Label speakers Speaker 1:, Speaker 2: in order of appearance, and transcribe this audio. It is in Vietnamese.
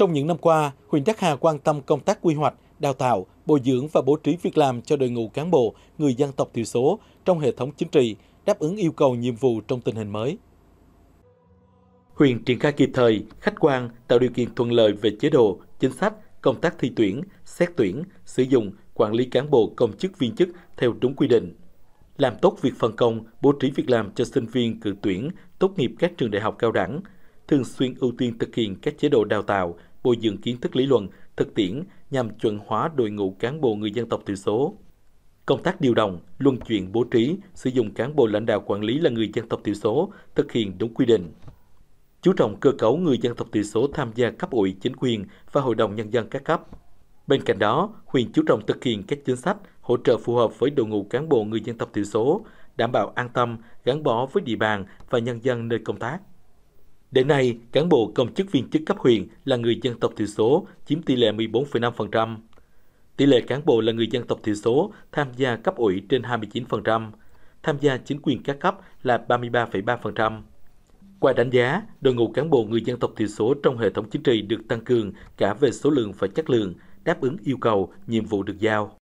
Speaker 1: Trong những năm qua, huyện Đắc Hà quan tâm công tác quy hoạch, đào tạo, bồi dưỡng và bố trí việc làm cho đội ngũ cán bộ, người dân tộc thiểu số trong hệ thống chính trị, đáp ứng yêu cầu nhiệm vụ trong tình hình mới. Huyện triển khai kịp thời, khách quan, tạo điều kiện thuận lợi về chế độ, chính sách, công tác thi tuyển, xét tuyển, sử dụng, quản lý cán bộ công chức viên chức theo đúng quy định. Làm tốt việc phân công, bố trí việc làm cho sinh viên cử tuyển, tốt nghiệp các trường đại học cao đẳng, thường xuyên ưu tiên thực hiện các chế độ đào tạo, bồi dưỡng kiến thức lý luận, thực tiễn nhằm chuẩn hóa đội ngũ cán bộ người dân tộc thiểu số. Công tác điều động, luân chuyển bố trí, sử dụng cán bộ lãnh đạo quản lý là người dân tộc thiểu số thực hiện đúng quy định. Chú trọng cơ cấu người dân tộc thiểu số tham gia cấp ủy chính quyền và hội đồng nhân dân các cấp. Bên cạnh đó, huyện chú trọng thực hiện các chính sách hỗ trợ phù hợp với đội ngũ cán bộ người dân tộc thiểu số, đảm bảo an tâm, gắn bó với địa bàn và nhân dân nơi công tác. Đến nay, cán bộ công chức viên chức cấp huyện là người dân tộc thiểu số chiếm tỷ lệ 14,5%. Tỷ lệ cán bộ là người dân tộc thiểu số tham gia cấp ủy trên 29%, tham gia chính quyền các cấp là 33,3%. Qua đánh giá, đội ngũ cán bộ người dân tộc thiểu số trong hệ thống chính trị được tăng cường cả về số lượng và chất lượng, đáp ứng yêu cầu, nhiệm vụ được giao.